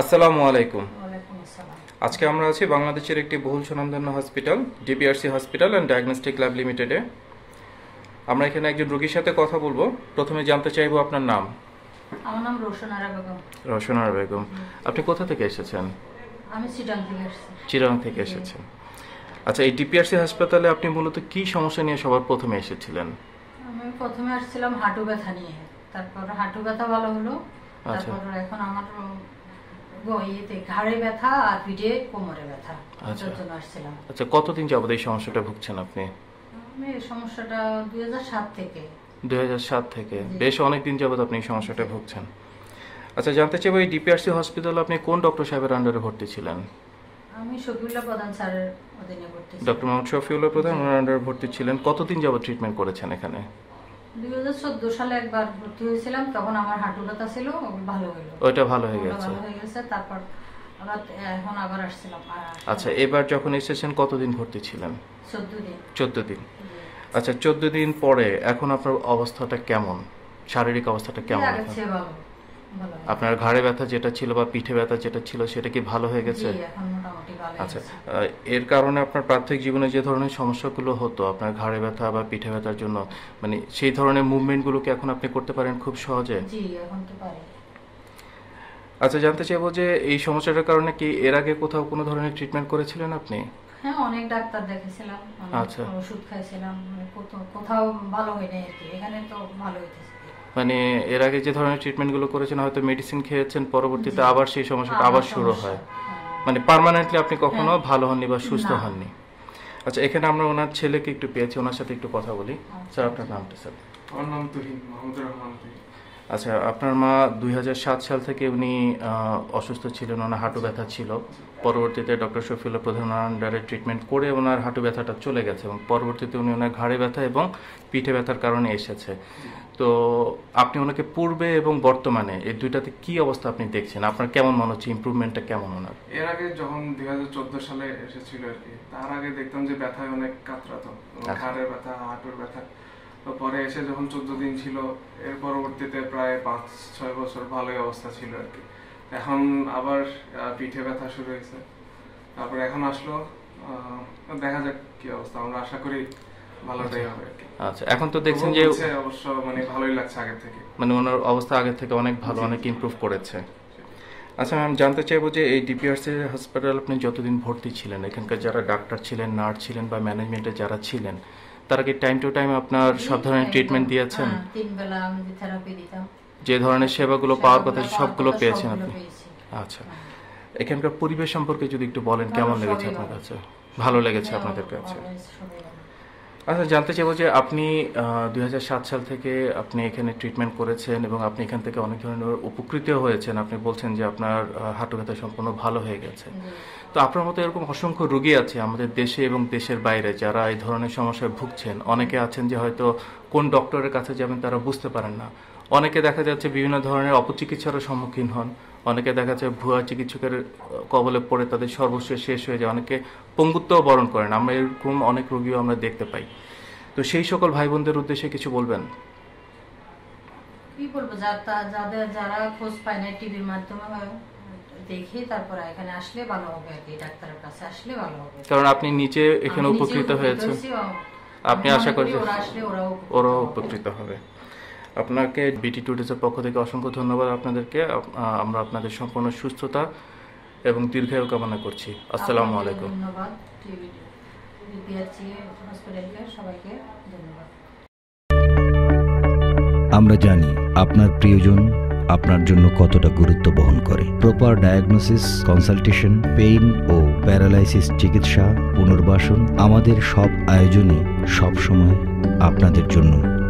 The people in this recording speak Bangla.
আসসালামু আলাইকুম আজকে আমরা আছি বাংলাদেশের একটি বহুল সুনামধন্য hospital DPRC hospital and diagnostic lab লিমিটেডে আমরা এখানে একজন রোগীর সাথে কথা বলবো প্রথমে জানতে চাইবো আপনার নাম আমার নাম রোশনারা বেগম রোশনারা বেগম আপনি কোথা থেকে এসেছেন আমি চিটাং থেকে থেকে এসেছেন আচ্ছা এই ডিপিআরসি হাসপাতালে আপনি মূলত কি সমস্যা নিয়ে সবার প্রথমে এসেছিলেন আমি প্রথমে আসছিলাম হাঁটু ব্যথা নিয়ে তারপর হাঁটু ব্যথা ভালো হলো আচ্ছা। তারপর এখন আমার আচ্ছা।, আচ্ছা কতদিন যাবত এই সমস্যাটা ভুগছেন আপনি থেকে বেশ অনেক দিন আপনি এই সমস্যাটা ভুগছেন আচ্ছা জানতে ডিপিআরসি হসপিটালে আপনি কোন ডক্টর সাহেবের আন্ডারে ভর্তি ছিলেন ডক্টর শফিউল্লাহ প্রধান ওনার আন্ডারে ভর্তি ছিলেন কতদিন যাবত ট্রিটমেন্ট করেছেন এখানে ওইটা ভালো আচ্ছা এবার যখন এসেছেন কতদিন ভর্তি ছিলেন চোদ্দ দিন চোদ্দ দিন আচ্ছা চোদ্দ দিন পরে এখন আপনার অবস্থাটা কেমন শারীরিক অবস্থাটা কেমন আপনার ঘাড়ে ব্যথা যেটা ছিল বা পিঠে ব্যথা যেটা ছিল সেটা কি ভালো হয়ে গেছে এখন আচ্ছা এর কারণে আপনার প্রাথমিক জীবনে যে ধরনের সমস্যাগুলো হতো আপনার ঘাড়ে ব্যথা বা পিঠে ব্যথার জন্য মানে সেই ধরনের মুভমেন্টগুলো কি এখন আপনি করতে পারেন খুব সহজে জি এখন তো পারি আচ্ছা জানতে চাইবো যে এই সমস্যাটার কারণে কি এর আগে কোথাও কোনো ধরনের ট্রিটমেন্ট করেছিলেন আপনি হ্যাঁ অনেক ডাক্তার দেখেছিলাম আচ্ছা ওষুধ খাইছিলাম মানে কোথাও ভালো হয়নি আর কি এখানে তো ভালো মানে এর আগে যে ধরনের ট্রিটমেন্টগুলো করেছেন হয়তো মেডিসিন খেয়েছেন পরবর্তীতে আবার সেই সমস্যাটা আবার শুরু হয় মানে পারমানেন্টলি আপনি হ্যাঁ। কখনো ভালো হননি বা সুস্থ হননি আচ্ছা এখানে আমরা ওনার ছেলেকে একটু পেয়েছি ওনার সাথে একটু কথা বলি আচ্ছা। স্যার আপনার নামটা স্যার আমার নাম তুহিন মাহমুদুর রহমান তুহিন আচ্ছা আপনার মা দুই সাল থেকে উনি অসুস্থ ছিলেন ওনার হাঁটু ব্যথা ছিল পরবর্তীতে ডক্টর শফিউল্লা প্রধান আন্ডারে ট্রিটমেন্ট করে ওনার হাঁটু ব্যথাটা চলে গেছে এবং পরবর্তীতে উনি ওনার ঘাড়ে ব্যথা এবং পিঠে ব্যথার কারণে এসেছে তো আপনি ওনাকে পূর্বে এবং বর্তমানে এই দুইটাতে কি অবস্থা আপনি দেখছেন আপনার কেমন মনে হচ্ছে ইম্প্রুভমেন্টটা কেমন ওনার এর আগে যখন দুই সালে এসেছিল আর কি তার আগে দেখতাম যে ব্যথায় অনেক কাতরাতো আচ্ছা। ঘাড়ের ব্যথা হাঁটুর ব্যথা পরে এসে যখন চোদ্দ দিন ছিল এর পরবর্তীতে প্রায় পাঁচ ছয় বছর ভালোই অবস্থা ছিল আর কি এখন আবার পিঠে ব্যথা শুরু হয়েছে তারপরে এখন আসলো দেখা যাক কি অবস্থা আমরা আশা করি ভালোটাই আচ্ছা। হবে আচ্ছা এখন তো দেখছেন যে অবশ্য মানে ভালোই লাগছে আগে থেকে মানে ওনার অবস্থা আগের থেকে অনেক ভালো অনেক ইমপ্রুভ করেছে আচ্ছা ম্যাম জানতে চাইবো যে এই ডিপিআরসি হসপিটাল আপনি যতদিন ভর্তি ছিলেন এখানকার যারা ডাক্তার ছিলেন নার্স ছিলেন বা ম্যানেজমেন্টে যারা ছিলেন তারা কি টাইম টু টাইম আপনার সব ধরনের ট্রিটমেন্ট দিয়েছেন হ্যাঁ, যে ধরনের সেবাগুলো পাওয়ার কথা সবগুলো পেয়েছেন আপনি আচ্ছা হ্যাঁ। এখানকার পরিবেশ সম্পর্কে যদি একটু বলেন কেমন লেগেছে আপনার কাছে ভালো লেগেছে হ্যাঁ, আপনাদের কাছে আচ্ছা জানতে চাইবো যে আপনি দুই সাল থেকে আপনি এখানে ট্রিটমেন্ট করেছেন এবং আপনি এখান থেকে অনেক ধরনের উপকৃত হয়েছেন আপনি বলছেন যে আপনার হাঁটু ব্যথা সম্পূর্ণ ভালো হয়ে গেছে তো আপনার মতো এরকম অসংখ্য রুগী আছে আমাদের দেশে এবং দেশের বাইরে যারা এই ধরনের সমস্যায় ভুগছেন অনেকে আছেন যে হয়তো কোন ডক্টরের কাছে যাবেন তারা বুঝতে পারেন না অনেকে দেখা যাচ্ছে বিভিন্ন ধরনের অপচিকিৎসারও সম্মুখীন হন অনেকে দেখা যায় ভুয়া চিকিৎসকের কবলে পড়ে তাদের সর্বস্ব শেষ হয়ে যায় অনেকে পঙ্গুত্ব বরণ করেন আমরা এরকম অনেক রোগীও আমরা দেখতে পাই তো সেই সকল ভাই বোনদের উদ্দেশ্যে কিছু বলবেন কি বলবো যাদের যারা খোঁজ পায় না টিভির মাধ্যমে দেখে তারপরে এখানে আসলে ভালো হবে আর কি ডাক্তারের কাছে আসলে ভালো হবে কারণ আপনি নিচে এখানে উপকৃত হয়েছে আপনি আশা করছেন ওরা উপকৃত হবে আপনাকে বিটি টুডেজের পক্ষ থেকে অসংখ্য ধন্যবাদ আপনাদেরকে আমরা আপনাদের সম্পূর্ণ সুস্থতা এবং দীর্ঘায়ু কামনা করছি আসসালামু আলাইকুম আমরা জানি আপনার প্রিয়জন আপনার জন্য কতটা গুরুত্ব বহন করে প্রপার ডায়াগনোসিস কনসালটেশন পেইন ও প্যারালাইসিস চিকিৎসা পুনর্বাসন আমাদের সব আয়োজনে সবসময় আপনাদের জন্য